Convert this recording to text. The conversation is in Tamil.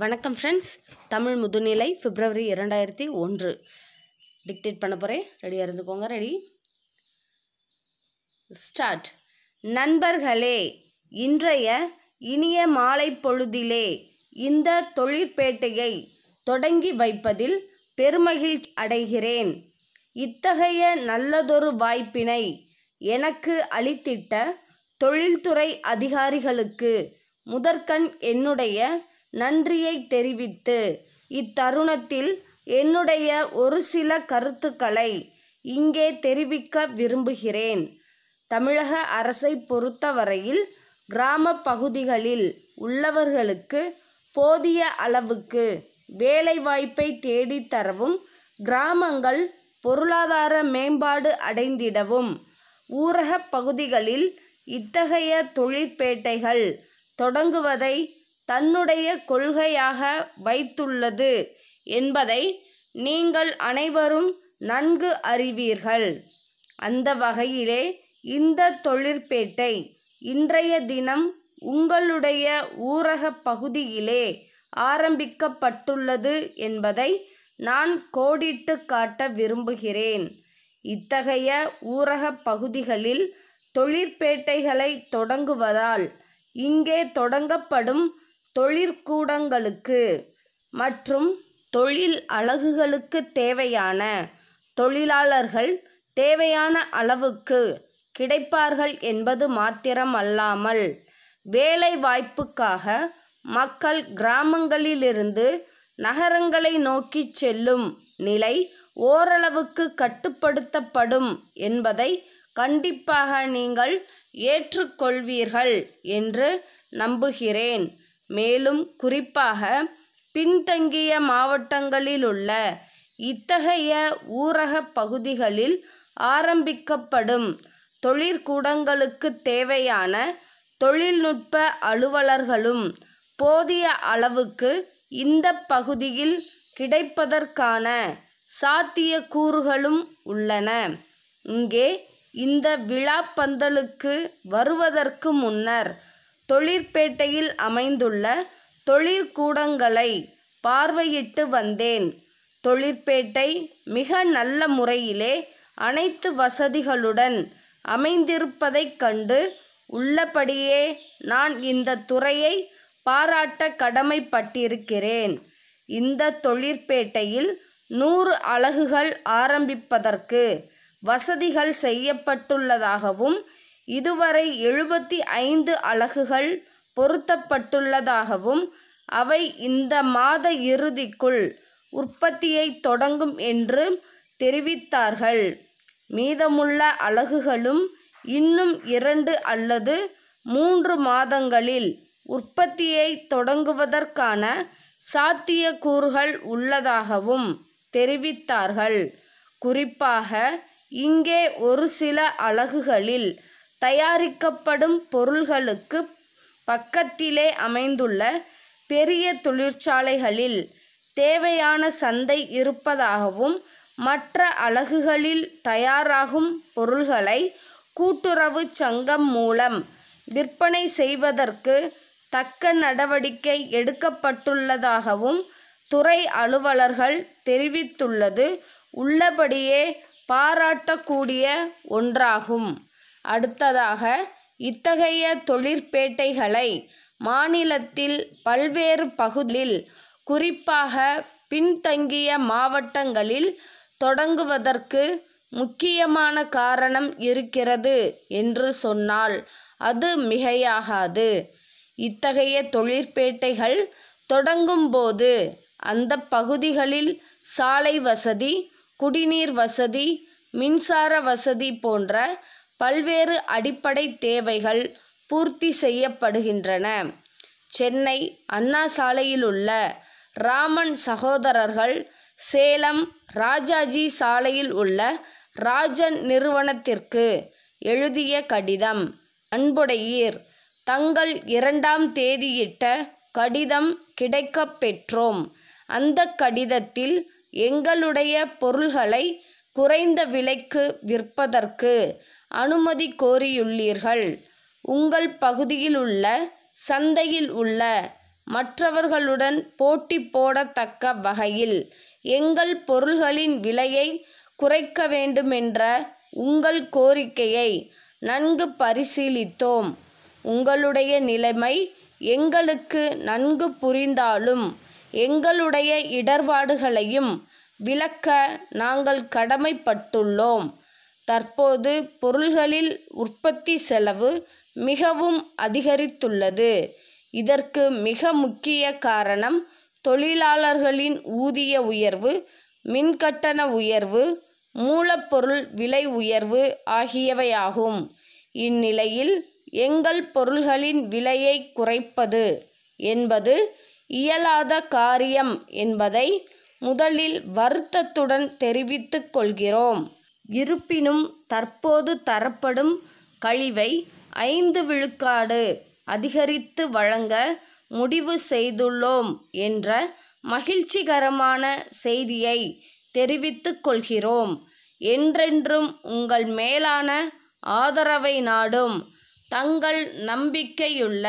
வணக்கம் ஃப்ரெண்ட்ஸ் தமிழ் முதுநிலை பிப்ரவரி இரண்டாயிரத்தி ஒன்று டிக்டேட் பண்ண போகிறேன் ரெடியாக இருந்துக்கோங்க ரெடி ஸ்டார்ட் நண்பர்களே இன்றைய இனிய மாலை பொழுதிலே இந்த தொழிற்பேட்டையை தொடங்கி வைப்பதில் பெருமகிழ்ச்சி அடைகிறேன் இத்தகைய நல்லதொரு வாய்ப்பினை எனக்கு அளித்திட்ட தொழில்துறை அதிகாரிகளுக்கு முதற்கண் என்னுடைய நன்றியை தெரிவித்து இத்தருணத்தில் என்னுடைய ஒரு சில கருத்துக்களை இங்கே தெரிவிக்க விரும்புகிறேன் தமிழக அரசை பொறுத்தவரையில் கிராம பகுதிகளில் உள்ளவர்களுக்கு போதிய அளவுக்கு வேலைவாய்ப்பை தேடித்தரவும் கிராமங்கள் பொருளாதார மேம்பாடு அடைந்திடவும் ஊரக பகுதிகளில் இத்தகைய தொழிற்பேட்டைகள் தொடங்குவதை தன்னுடைய கொள்கையாக வைத்துள்ளது என்பதை நீங்கள் அனைவரும் நன்கு அறிவீர்கள் அந்த வகையிலே இந்த தொழிற்பேட்டை இன்றைய தினம் உங்களுடைய ஊரக பகுதியிலே ஆரம்பிக்கப்பட்டுள்ளது என்பதை நான் கோடிட்டு காட்ட விரும்புகிறேன் இத்தகைய ஊரக பகுதிகளில் தொழிற்பேட்டைகளை தொடங்குவதால் இங்கே தொடங்கப்படும் தொழிற்கூடங்களுக்கு மற்றும் தொழில் அழகுகளுக்கு தேவையான தொழிலாளர்கள் தேவையான அளவுக்கு கிடைப்பார்கள் என்பது மாத்திரமல்லாமல் வேலை வாய்ப்புக்காக மக்கள் கிராமங்களிலிருந்து நகரங்களை நோக்கிச் செல்லும் நிலை ஓரளவுக்கு கட்டுப்படுத்தப்படும் என்பதை கண்டிப்பாக நீங்கள் ஏற்றுக்கொள்வீர்கள் என்று நம்புகிறேன் மேலும் குறிப்பாக பின்தங்கிய மாவட்டங்களிலுள்ள இத்தகைய ஊரகப் பகுதிகளில் ஆரம்பிக்கப்படும் தொழிற்கூடங்களுக்கு தேவையான தொழில்நுட்ப அலுவலர்களும் போதிய அளவுக்கு இந்த பகுதியில் கிடைப்பதற்கான சாத்தியக்கூறுகளும் உள்ளன. இங்கே இந்த விழாப்பந்தலுக்கு வருவதற்கு முன்னர் தொழிற்பேட்டையில் அமைந்துள்ள தொழிற்கூடங்களை பார்வையிட்டு வந்தேன் தொழிற்பேட்டை மிக நல்ல முறையிலே அனைத்து வசதிகளுடன் அமைந்திருப்பதைக் கண்டு உள்ளபடியே நான் இந்த துறையை பாராட்ட கடமைப்பட்டிருக்கிறேன் இந்த தொழிற்பேட்டையில் நூறு அலகுகள் ஆரம்பிப்பதற்கு வசதிகள் செய்யப்பட்டுள்ளதாகவும் இதுவரை எழுபத்தி ஐந்து அலகுகள் பொருத்தப்பட்டுள்ளதாகவும் அவை இந்த மாத இறுதிக்குள் உற்பத்தியை தொடங்கும் என்று தெரிவித்தார்கள் மீதமுள்ள அலகுகளும் இன்னும் இரண்டு அல்லது மூன்று மாதங்களில் உற்பத்தியை தொடங்குவதற்கான சாத்தியக்கூறுகள் உள்ளதாகவும் தெரிவித்தார்கள் குறிப்பாக இங்கே ஒரு சில அலகுகளில் தயாரிக்கப்படும் பொருள்களுக்கு பக்கத்திலே அமைந்துள்ள பெரிய தொழிற்சாலைகளில் தேவையான சந்தை இருப்பதாகவும் மற்ற அலகுகளில் தயாராகும் பொருள்களை கூட்டுறவுச் சங்கம் மூலம் விற்பனை செய்வதற்கு தக்க நடவடிக்கை எடுக்கப்பட்டுள்ளதாகவும் துறை அலுவலர்கள் தெரிவித்துள்ளது உள்ளபடியே பாராட்டக்கூடிய ஒன்றாகும் அடுத்ததாக இத்தகைய தொழிற்பேட்டைகளை மாநிலத்தில் பல்வேறு பகுதிகளில் குறிப்பாக பின்தங்கிய மாவட்டங்களில் தொடங்குவதற்கு முக்கியமான காரணம் இருக்கிறது என்று சொன்னால் அது மிகையாகாது இத்தகைய தொழிற்பேட்டைகள் தொடங்கும்போது அந்த பகுதிகளில் சாலை வசதி குடிநீர் வசதி மின்சார வசதி போன்ற பல்வேறு அடிப்படை தேவைகள் பூர்த்தி செய்யப்படுகின்றன. சென்னை அண்ணா சாலையில் உள்ள ராமன் சகோதரர்கள் சேலம் ராஜாஜி சாலையில் உள்ள ராஜன் நிறுவனத்திற்கு எழுதிய கடிதம் அன்புடையீர் தங்கள் இரண்டாம் தேதியிட்ட கடிதம் கிடைக்கப் பெற்றோம். அந்த கடிதத்தில் எங்களுடைய பொருள்களை குறைந்த விலைக்கு விற்பதற்கு அனுமதி கோரியுள்ளீர்கள். உங்கள் பகுதியில் உள்ள சந்தையில் உள்ள மற்றவர்களுடன் போட்டி போடத்தக்க வகையில் எங்கள் பொருள்களின் விலையை குறைக்க வேண்டுமென்ற உங்கள் கோரிக்கையை நன்கு பரிசீலித்தோம். உங்களுடைய நிலைமை எங்களுக்கு நன்கு புரிந்தாலும் எங்களுடைய இடர்பாடுகளையும் விளக்க நாங்கள் கடமைப்பட்டுள்ளோம். தற்போது பொருள்களில் உற்பத்தி செலவு மிகவும் அதிகரித்துள்ளது இதற்கு மிக முக்கிய காரணம் தொழிலாளர்களின் ஊதிய உயர்வு மின்கட்டண உயர்வு மூலப்பொருள் விலை உயர்வு ஆகியவையாகும் இந்நிலையில் எங்கள் பொருள்களின் விலையை குறைப்பது என்பது இயலாத காரியம் என்பதை முதலில் வருத்தத்துடன் தெரிவித்துக் கொள்கிறோம் இருப்பினும் தற்போது தரப்படும் கழிவை ஐந்து விழுக்காடு அதிகரித்து வழங்க முடிவு செய்துள்ளோம் என்ற மகிழ்ச்சிகரமான செய்தியை தெரிவித்து கொள்கிறோம் என்றென்றும் உங்கள் மேலான ஆதரவை நாடும் தங்கள் நம்பிக்கையுள்ள